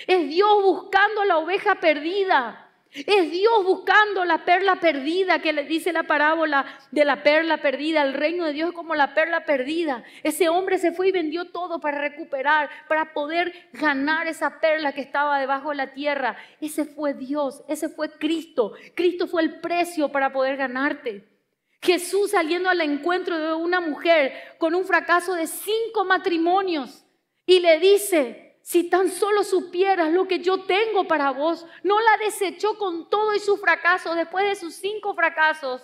Es Dios buscando a la oveja perdida. Es Dios buscando la perla perdida, que le dice la parábola de la perla perdida. El reino de Dios es como la perla perdida. Ese hombre se fue y vendió todo para recuperar, para poder ganar esa perla que estaba debajo de la tierra. Ese fue Dios, ese fue Cristo. Cristo fue el precio para poder ganarte. Jesús saliendo al encuentro de una mujer con un fracaso de cinco matrimonios y le dice, si tan solo supieras lo que yo tengo para vos, no la desechó con todo y su fracaso, después de sus cinco fracasos.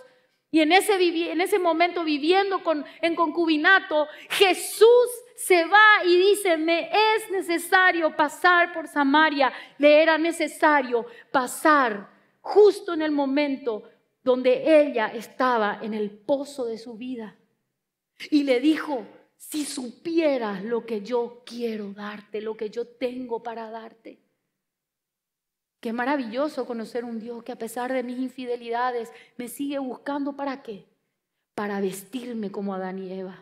Y en ese, en ese momento viviendo con, en concubinato, Jesús se va y dice, me es necesario pasar por Samaria. Le era necesario pasar justo en el momento donde ella estaba en el pozo de su vida. Y le dijo, si supieras lo que yo quiero darte, lo que yo tengo para darte. Qué maravilloso conocer un Dios que a pesar de mis infidelidades me sigue buscando para qué? Para vestirme como Adán y Eva,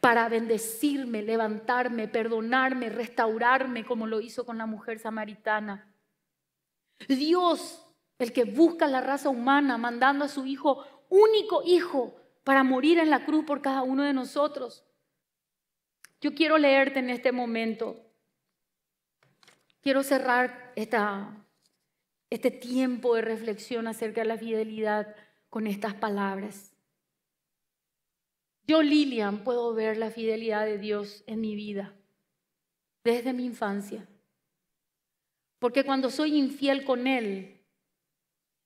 para bendecirme, levantarme, perdonarme, restaurarme como lo hizo con la mujer samaritana. Dios, el que busca la raza humana, mandando a su Hijo, único Hijo, para morir en la cruz por cada uno de nosotros. Yo quiero leerte en este momento. Quiero cerrar esta, este tiempo de reflexión acerca de la fidelidad con estas palabras. Yo, Lilian, puedo ver la fidelidad de Dios en mi vida desde mi infancia. Porque cuando soy infiel con Él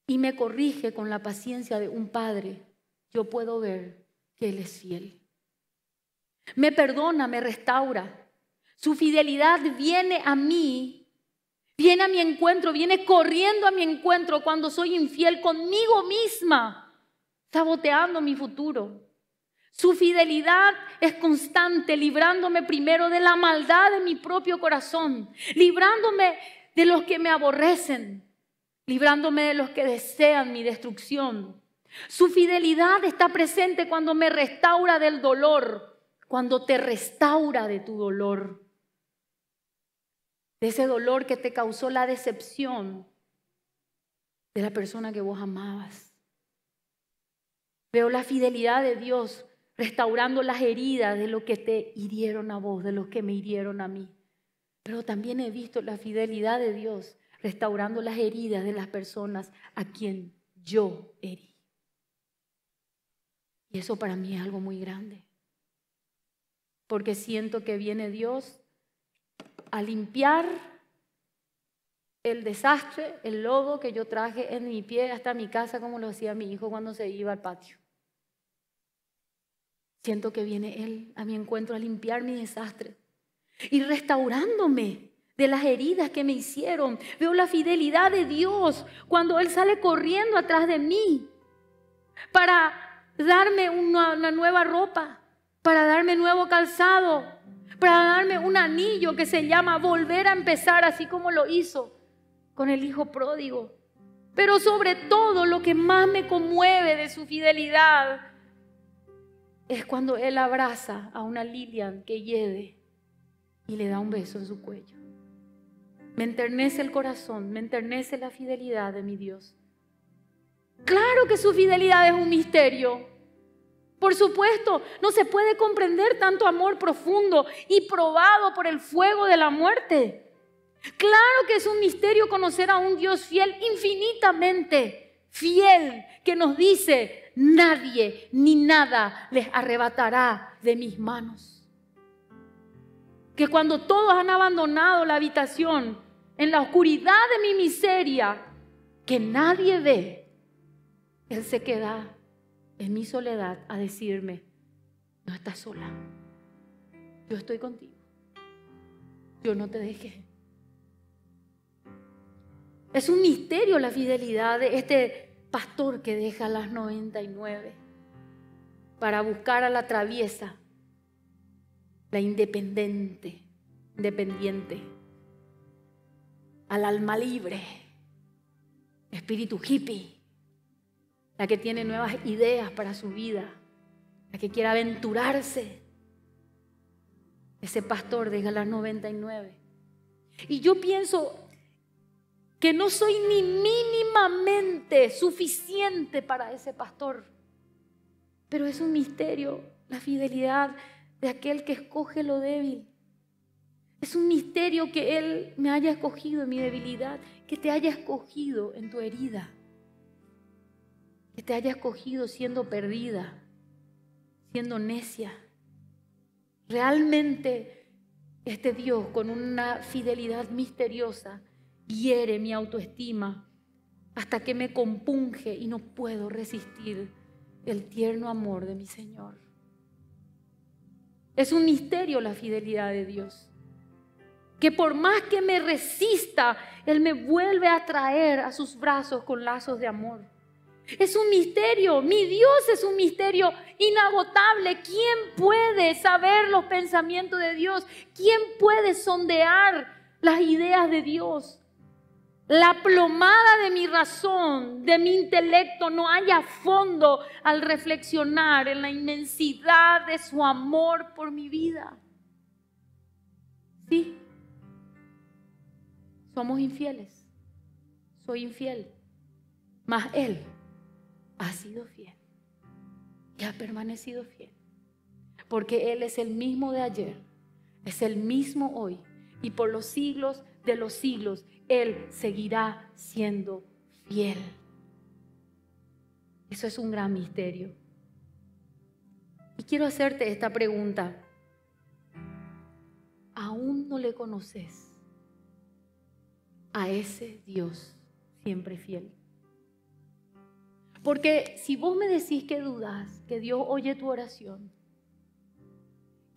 y me corrige con la paciencia de un padre, yo puedo ver que Él es fiel. Me perdona, me restaura. Su fidelidad viene a mí, viene a mi encuentro, viene corriendo a mi encuentro cuando soy infiel conmigo misma, saboteando mi futuro. Su fidelidad es constante, librándome primero de la maldad de mi propio corazón, librándome de los que me aborrecen, librándome de los que desean mi destrucción, su fidelidad está presente cuando me restaura del dolor, cuando te restaura de tu dolor, de ese dolor que te causó la decepción de la persona que vos amabas. Veo la fidelidad de Dios restaurando las heridas de lo que te hirieron a vos, de los que me hirieron a mí. Pero también he visto la fidelidad de Dios restaurando las heridas de las personas a quien yo herí. Y eso para mí es algo muy grande. Porque siento que viene Dios a limpiar el desastre, el lodo que yo traje en mi pie hasta mi casa, como lo hacía mi hijo cuando se iba al patio. Siento que viene Él a mi encuentro a limpiar mi desastre y restaurándome de las heridas que me hicieron. Veo la fidelidad de Dios cuando Él sale corriendo atrás de mí para darme una, nueva ropa, para darme nuevo calzado, para darme un anillo que se llama volver a empezar así como lo hizo con el Hijo Pródigo. Pero sobre todo lo que más me conmueve de su fidelidad es cuando Él abraza a una Lilian que lleve y le da un beso en su cuello. Me enternece el corazón, me enternece la fidelidad de mi Dios. Claro que su fidelidad es un misterio. Por supuesto, no se puede comprender tanto amor profundo y probado por el fuego de la muerte. Claro que es un misterio conocer a un Dios fiel, infinitamente fiel, que nos dice, nadie ni nada les arrebatará de mis manos. Que cuando todos han abandonado la habitación en la oscuridad de mi miseria, que nadie ve, él se queda en mi soledad a decirme, no estás sola, yo estoy contigo, yo no te dejé. Es un misterio la fidelidad de este pastor que deja las 99 para buscar a la traviesa, la independiente, independiente, al alma libre, espíritu hippie la que tiene nuevas ideas para su vida, la que quiere aventurarse. Ese pastor de las 99. Y yo pienso que no soy ni mínimamente suficiente para ese pastor, pero es un misterio la fidelidad de aquel que escoge lo débil. Es un misterio que Él me haya escogido en mi debilidad, que te haya escogido en tu herida que te haya escogido siendo perdida, siendo necia. Realmente este Dios con una fidelidad misteriosa hiere mi autoestima hasta que me compunge y no puedo resistir el tierno amor de mi Señor. Es un misterio la fidelidad de Dios, que por más que me resista, Él me vuelve a traer a sus brazos con lazos de amor. Es un misterio, mi Dios es un misterio inagotable. ¿Quién puede saber los pensamientos de Dios? ¿Quién puede sondear las ideas de Dios? La plomada de mi razón, de mi intelecto, no haya fondo al reflexionar en la inmensidad de su amor por mi vida. Sí, somos infieles, soy infiel, más Él ha sido fiel y ha permanecido fiel. Porque Él es el mismo de ayer, es el mismo hoy y por los siglos de los siglos Él seguirá siendo fiel. Eso es un gran misterio. Y quiero hacerte esta pregunta. ¿Aún no le conoces a ese Dios siempre fiel? Porque si vos me decís que dudás, que Dios oye tu oración,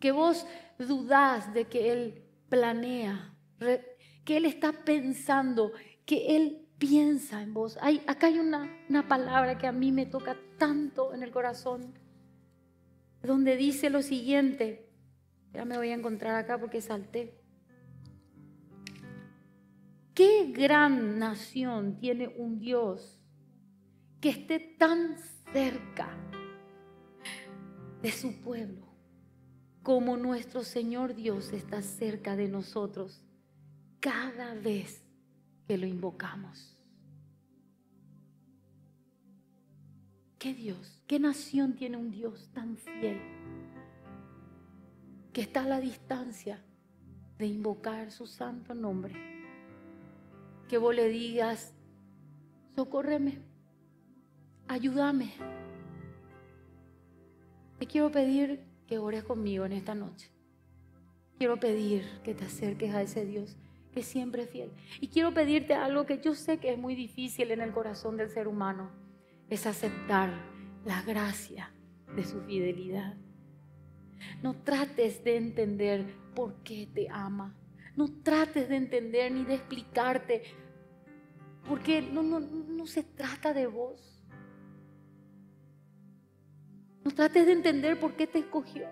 que vos dudás de que Él planea, que Él está pensando, que Él piensa en vos. acá hay una, una palabra que a mí me toca tanto en el corazón, donde dice lo siguiente, ya me voy a encontrar acá porque salté. ¿Qué gran nación tiene un Dios que esté tan cerca de su pueblo como nuestro Señor Dios está cerca de nosotros cada vez que lo invocamos. ¿Qué Dios, qué nación tiene un Dios tan fiel que está a la distancia de invocar su santo nombre? Que vos le digas, socórreme, ayúdame. Te quiero pedir que ores conmigo en esta noche. Quiero pedir que te acerques a ese Dios que siempre es fiel. Y quiero pedirte algo que yo sé que es muy difícil en el corazón del ser humano, es aceptar la gracia de su fidelidad. No trates de entender por qué te ama. No trates de entender ni de explicarte, porque no, no, no se trata de vos. No trates de entender por qué te escogió.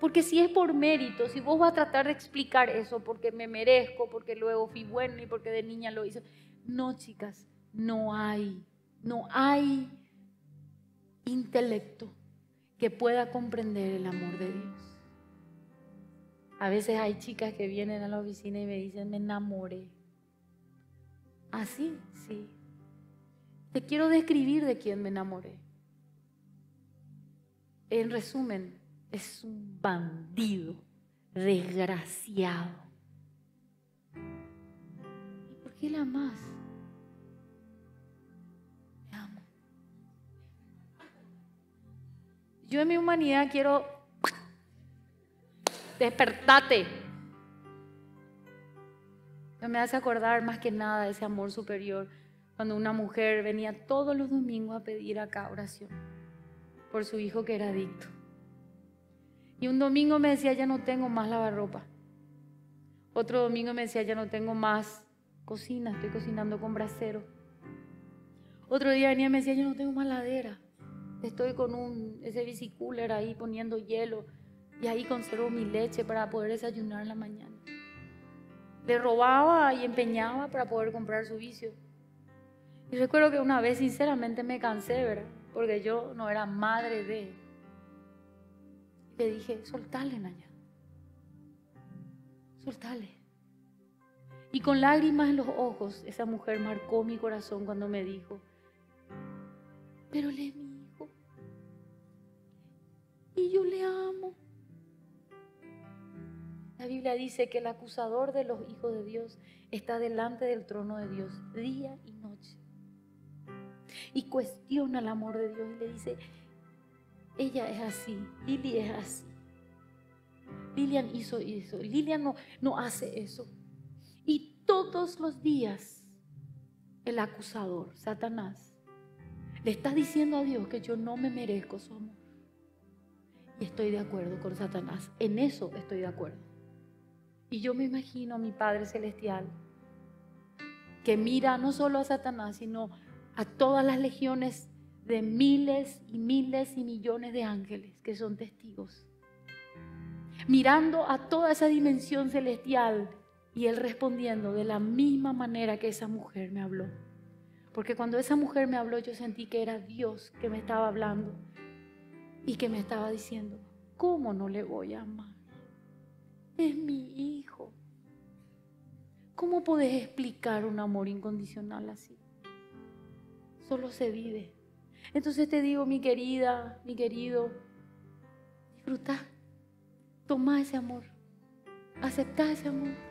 Porque si es por mérito, si vos vas a tratar de explicar eso, porque me merezco, porque luego fui bueno y porque de niña lo hice. No, chicas, no hay, no hay intelecto que pueda comprender el amor de Dios. A veces hay chicas que vienen a la oficina y me dicen, me enamoré. Así, ¿Ah, sí. Te quiero describir de quién me enamoré. En resumen, es un bandido, desgraciado. ¿Y por qué la amas? Te amo. Yo en mi humanidad quiero despertate. me hace acordar más que nada de ese amor superior cuando una mujer venía todos los domingos a pedir acá oración por su hijo que era adicto. Y un domingo me decía, ya no tengo más lavarropa. Otro domingo me decía, ya no tengo más cocina, estoy cocinando con brasero. Otro día venía y me decía, ya no tengo más ladera. Estoy con un, ese bicicooler ahí poniendo hielo y ahí conservo mi leche para poder desayunar en la mañana. Le robaba y empeñaba para poder comprar su vicio. Y recuerdo que una vez sinceramente me cansé, ¿verdad? porque yo no era madre de. Le dije, soltale, Naya. Soltale. Y con lágrimas en los ojos, esa mujer marcó mi corazón cuando me dijo, pero le es mi hijo. Y yo le amo. La Biblia dice que el acusador de los hijos de Dios está delante del trono de Dios día y y cuestiona el amor de Dios y le dice, ella es así, Lili es así. Lilian hizo eso, Lilian no, no hace eso. Y todos los días el acusador, Satanás, le está diciendo a Dios que yo no me merezco su amor. Y estoy de acuerdo con Satanás, en eso estoy de acuerdo. Y yo me imagino a mi Padre Celestial que mira no solo a Satanás, sino a todas las legiones de miles y miles y millones de ángeles que son testigos, mirando a toda esa dimensión celestial y él respondiendo de la misma manera que esa mujer me habló. Porque cuando esa mujer me habló yo sentí que era Dios que me estaba hablando y que me estaba diciendo, ¿cómo no le voy a amar? Es mi hijo. ¿Cómo podés explicar un amor incondicional así? solo se vive. Entonces te digo, mi querida, mi querido, disfruta, toma ese amor, acepta ese amor.